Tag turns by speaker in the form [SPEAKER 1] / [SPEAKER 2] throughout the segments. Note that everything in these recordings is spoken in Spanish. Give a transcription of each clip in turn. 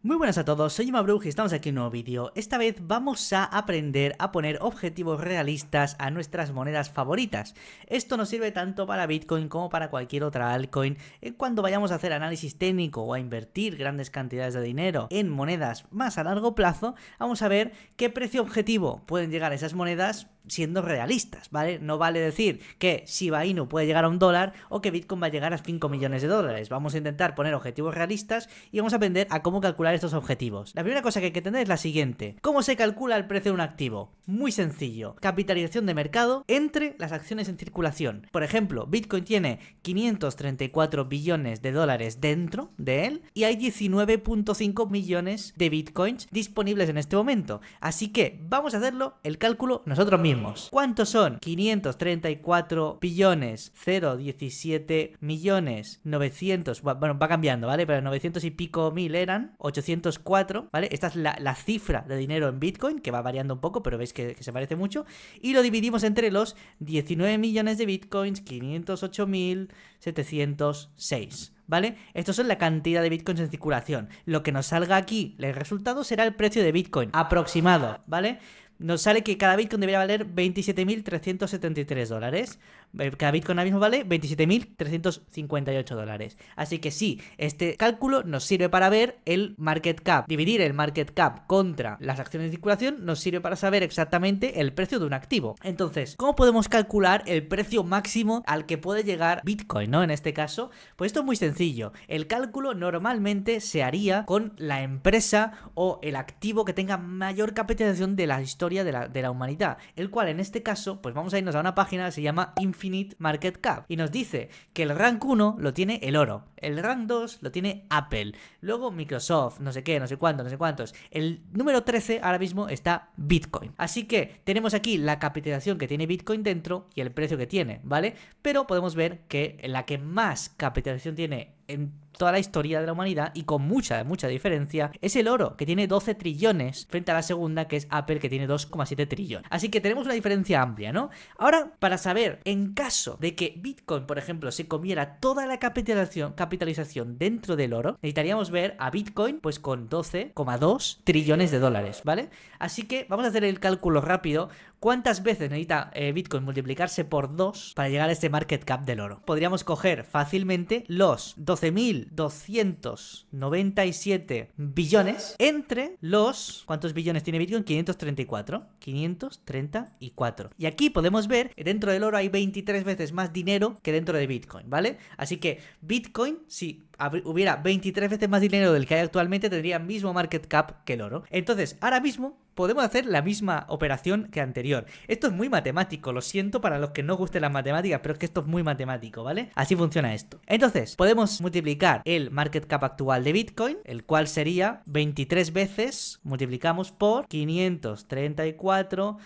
[SPEAKER 1] Muy buenas a todos, soy Mabrug y estamos aquí en un nuevo vídeo. Esta vez vamos a aprender a poner objetivos realistas a nuestras monedas favoritas. Esto nos sirve tanto para Bitcoin como para cualquier otra altcoin eh, cuando vayamos a hacer análisis técnico o a invertir grandes cantidades de dinero en monedas más a largo plazo, vamos a ver qué precio objetivo pueden llegar esas monedas siendo realistas, ¿vale? No vale decir que Shiba Inu puede llegar a un dólar o que Bitcoin va a llegar a 5 millones de dólares. Vamos a intentar poner objetivos realistas y vamos a aprender a cómo calcular estos objetivos. La primera cosa que hay que tener es la siguiente. ¿Cómo se calcula el precio de un activo? Muy sencillo. Capitalización de mercado entre las acciones en circulación. Por ejemplo, Bitcoin tiene 534 billones de dólares dentro de él y hay 19.5 millones de Bitcoins disponibles en este momento. Así que vamos a hacerlo el cálculo nosotros mismos. ¿Cuántos son? 534 billones 017 millones 900. Bueno, va cambiando, ¿vale? Pero 900 y pico mil eran. 804, ¿vale? Esta es la, cifra de dinero en Bitcoin, que va variando un poco, pero veis que, se parece mucho. Y lo dividimos entre los 19 millones de Bitcoins, 508 mil 706. ¿vale? Esto son la cantidad de bitcoins en circulación. Lo que nos salga aquí, el resultado será el precio de bitcoin aproximado, ¿vale? nos sale que cada Bitcoin debería valer 27.373 dólares. Eh, cada Bitcoin ahora mismo vale 27.358 dólares. Así que sí, este cálculo nos sirve para ver el market cap. Dividir el market cap contra las acciones de circulación nos sirve para saber exactamente el precio de un activo. Entonces, ¿cómo podemos calcular el precio máximo al que puede llegar Bitcoin, ¿no? En este caso, pues esto es muy sencillo. El cálculo normalmente se haría con la empresa o el activo que tenga mayor capitalización de la historia de la, humanidad, el cual en este caso, pues vamos a irnos a una página que se llama Infinite Market Cap. Y nos dice que el rank 1 lo tiene el oro, el rank 2 lo tiene Apple, luego Microsoft, no sé qué, no sé cuánto, no sé cuántos. El número 13 ahora mismo está Bitcoin. Así que tenemos aquí la capitalización que tiene Bitcoin dentro y el precio que tiene, ¿vale? Pero podemos ver que la que más capitalización tiene en toda la historia de la humanidad y con mucha, mucha diferencia, es el oro, que tiene 12 trillones frente a la segunda, que es Apple, que tiene 2,7 trillones. Así que tenemos una diferencia amplia, ¿no? Ahora, para saber, en caso de que Bitcoin, por ejemplo, se comiera toda la capitalización, capitalización dentro del oro, necesitaríamos ver a Bitcoin, pues con 12,2 trillones de dólares, ¿vale? Así que vamos a hacer el cálculo rápido ¿Cuántas veces necesita eh, Bitcoin multiplicarse por 2 para llegar a este market cap del oro? Podríamos coger fácilmente los 12.297 billones entre los... ¿Cuántos billones tiene Bitcoin? 534. 534. Y aquí podemos ver que dentro del oro hay 23 veces más dinero que dentro de Bitcoin, ¿vale? Así que Bitcoin, si hubiera 23 veces más dinero del que hay actualmente, tendría el mismo market cap que el oro. Entonces, ahora mismo podemos hacer la misma operación que anterior. Esto es muy matemático, lo siento para los que no gusten las matemáticas, pero es que esto es muy matemático, ¿vale? Así funciona esto. Entonces, podemos multiplicar el market cap actual de Bitcoin, el cual sería 23 veces, multiplicamos por 534,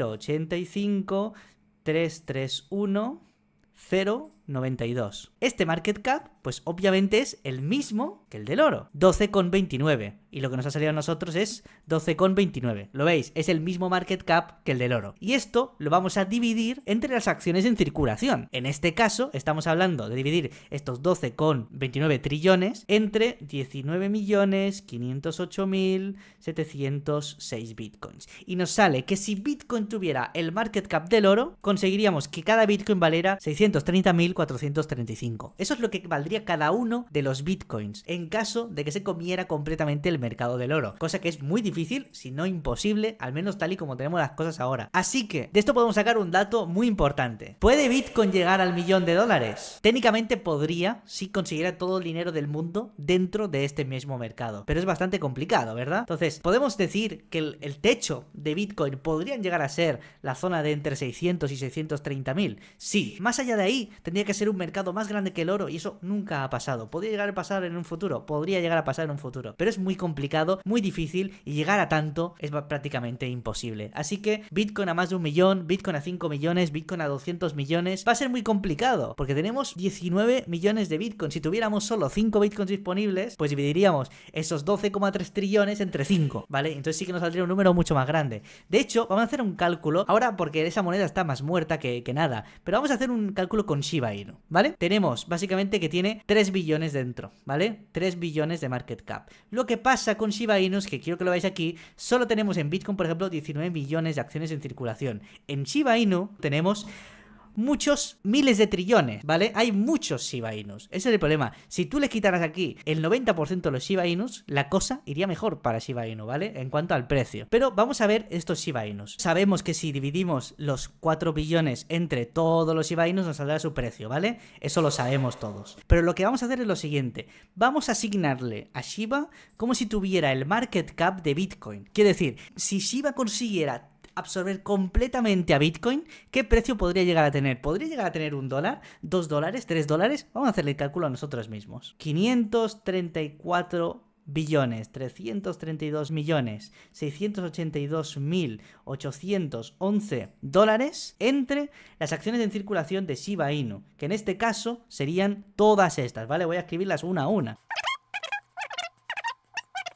[SPEAKER 1] 085, 331, 092. Este market cap pues obviamente es el mismo que el del oro, 12,29. Y lo que nos ha salido a nosotros es 12,29. ¿Lo veis? Es el mismo market cap que el del oro. Y esto lo vamos a dividir entre las acciones en circulación. En este caso, estamos hablando de dividir estos 12,29 trillones entre 19.508.706 bitcoins. Y nos sale que si Bitcoin tuviera el market cap del oro, conseguiríamos que cada Bitcoin valiera 630.435. Eso es lo que valdría cada uno de los bitcoins en caso de que se comiera completamente el mercado del oro, cosa que es muy difícil, si no imposible, al menos tal y como tenemos las cosas ahora. Así que de esto podemos sacar un dato muy importante. ¿Puede Bitcoin llegar al millón de dólares? Técnicamente podría si consiguiera todo el dinero del mundo dentro de este mismo mercado, pero es bastante complicado, ¿verdad? Entonces, podemos decir que el, techo de Bitcoin podrían llegar a ser la zona de entre 600 y 630 mil. Sí, más allá de ahí, tendría que ser un mercado más grande que el oro y eso nunca ha pasado. Podría llegar a pasar en un futuro, podría llegar a pasar en un futuro, pero es muy complicado, muy difícil y llegar a tanto es prácticamente imposible. Así que Bitcoin a más de un millón, Bitcoin a 5 millones, Bitcoin a 200 millones, va a ser muy complicado porque tenemos 19 millones de Bitcoin. Si tuviéramos solo 5 Bitcoins disponibles, pues dividiríamos esos 12,3 trillones entre 5, ¿vale? Entonces sí que nos saldría un número mucho más grande. De hecho, vamos a hacer un cálculo ahora porque esa moneda está más muerta que, que nada, pero vamos a hacer un cálculo con Shiba Inu, ¿vale? Tenemos básicamente que tiene 3 billones dentro, ¿vale? 3 billones de market cap. Lo que pasa con Shiba Es que quiero que lo veáis aquí, solo tenemos en Bitcoin, por ejemplo, 19 millones de acciones en circulación. En Shiba Inu tenemos muchos miles de trillones, ¿vale? Hay muchos Shiba Inus. Ese es el problema. Si tú le quitaras aquí el 90% de los Shiba Inus, la cosa iría mejor para Shiba Inu, ¿vale? En cuanto al precio. Pero vamos a ver estos Shiba Inus. Sabemos que si dividimos los 4 billones entre todos los Shiba Inus, nos saldrá su precio, ¿vale? Eso lo sabemos todos. Pero lo que vamos a hacer es lo siguiente. Vamos a asignarle a Shiba como si tuviera el market cap de Bitcoin. Quiere decir, si Shiba consiguiera absorber completamente a Bitcoin, ¿qué precio podría llegar a tener? ¿Podría llegar a tener un dólar, dos dólares, tres dólares? Vamos a hacerle el cálculo a nosotros mismos. 534 billones, 332 millones, 682 mil 811 dólares entre las acciones en circulación de Shiba Inu, que en este caso serían todas estas, ¿vale? Voy a escribirlas una a una.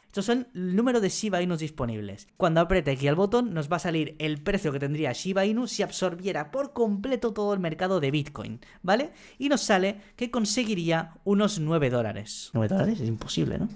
[SPEAKER 1] Estos son el número de Shiba Inus disponibles. Cuando apriete aquí al botón nos va a salir el precio que tendría Shiba Inu si absorbiera por completo todo el mercado de Bitcoin, ¿vale? Y nos sale que conseguiría unos 9 dólares. 9 dólares es imposible, ¿no?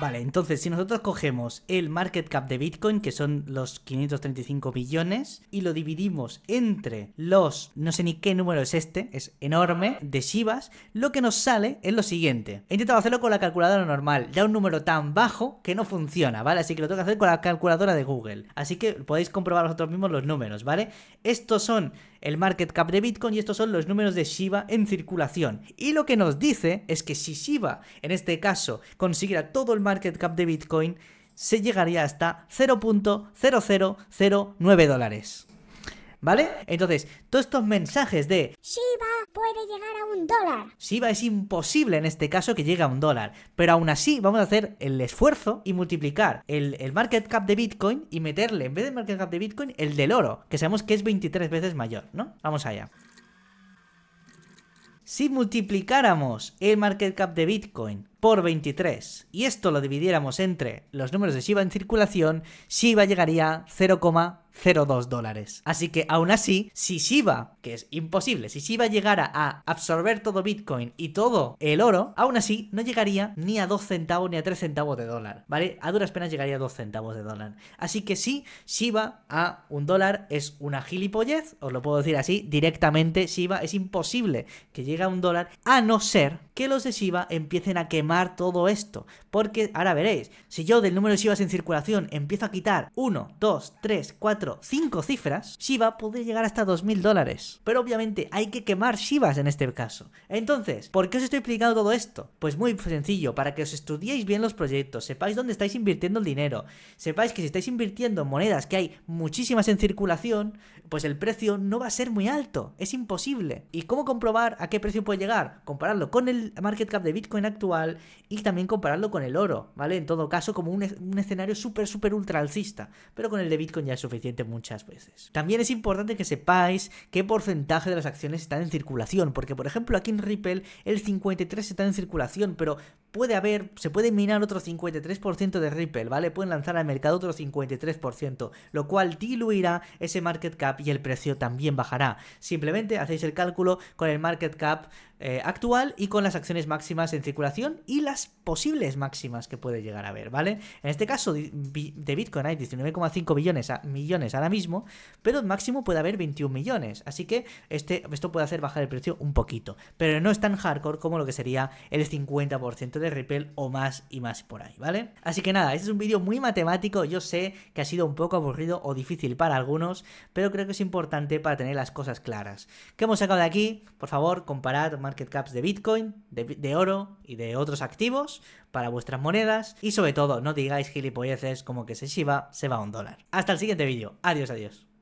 [SPEAKER 1] Vale, entonces si nosotros cogemos el market cap de Bitcoin, que son los 535 billones, y lo dividimos entre los, no sé ni qué número es este, es enorme, de Shivas, lo que nos sale es lo siguiente. He intentado hacerlo con la calculadora normal, ya un número tan bajo que no funciona, ¿vale? Así que lo tengo que hacer con la calculadora de Google. Así que podéis comprobar vosotros mismos los números, ¿vale? Estos son el market cap de Bitcoin y estos son los números de Shiba en circulación. Y lo que nos dice es que si Shiba, en este caso, consiguiera todo el market cap de Bitcoin, se llegaría hasta 0.0009 dólares. ¿vale? Entonces, todos estos mensajes de Shiba puede llegar a un dólar. Shiba es imposible en este caso que llegue a un dólar, pero aún así vamos a hacer el esfuerzo y multiplicar el, el market cap de Bitcoin y meterle en vez del market cap de Bitcoin el del oro, que sabemos que es 23 veces mayor, ¿no? Vamos allá. Si multiplicáramos el market cap de Bitcoin por 23 y esto lo dividiéramos entre los números de Shiba en circulación, Shiba llegaría a 0,02 dólares. Así que aún así, si Shiba, que es imposible, si Shiba llegara a absorber todo Bitcoin y todo el oro, aún así no llegaría ni a 2 centavos ni a 3 centavos de dólar, ¿vale? A duras penas llegaría a 2 centavos de dólar. Así que si Shiba a un dólar es una gilipollez, os lo puedo decir así, directamente Shiba es imposible que llegue a un dólar, a no ser que los de Shiba empiecen a quemar todo esto. Porque ahora veréis, si yo del número de Shivas en circulación empiezo a quitar 1, 2, 3, 4, 5 cifras, Shiva puede llegar hasta 2.000 dólares. Pero obviamente hay que quemar Shivas en este caso. Entonces, ¿por qué os estoy explicando todo esto? Pues muy sencillo, para que os estudiéis bien los proyectos, sepáis dónde estáis invirtiendo el dinero, sepáis que si estáis invirtiendo monedas que hay muchísimas en circulación, pues el precio no va a ser muy alto, es imposible. ¿Y cómo comprobar a qué precio puede llegar? Compararlo con el market cap de Bitcoin actual, y también compararlo con el oro, ¿vale? En todo caso, como un, escenario súper, súper ultra alcista, pero con el de Bitcoin ya es suficiente muchas veces. También es importante que sepáis qué porcentaje de las acciones están en circulación, porque por ejemplo aquí en Ripple el 53 está en circulación, pero puede haber, se puede minar otro 53% de Ripple, ¿vale? Pueden lanzar al mercado otro 53%, lo cual diluirá ese market cap y el precio también bajará. Simplemente hacéis el cálculo con el market cap eh, actual y con las acciones máximas en circulación y las posibles máximas que puede llegar a haber, ¿vale? En este caso de Bitcoin hay 19,5 millones, millones ahora mismo, pero máximo puede haber 21 millones, así que este, esto puede hacer bajar el precio un poquito, pero no es tan hardcore como lo que sería el 50% de Ripple o más y más por ahí, ¿vale? Así que nada, este es un vídeo muy matemático, yo sé que ha sido un poco aburrido o difícil para algunos, pero creo que es importante para tener las cosas claras. ¿Qué hemos sacado de aquí? Por favor, comparad market caps de Bitcoin, de, de oro y de otros activos, para vuestras monedas y sobre todo no digáis gilipolleces como que se Shiba se va a un dólar. Hasta el siguiente vídeo. Adiós, adiós.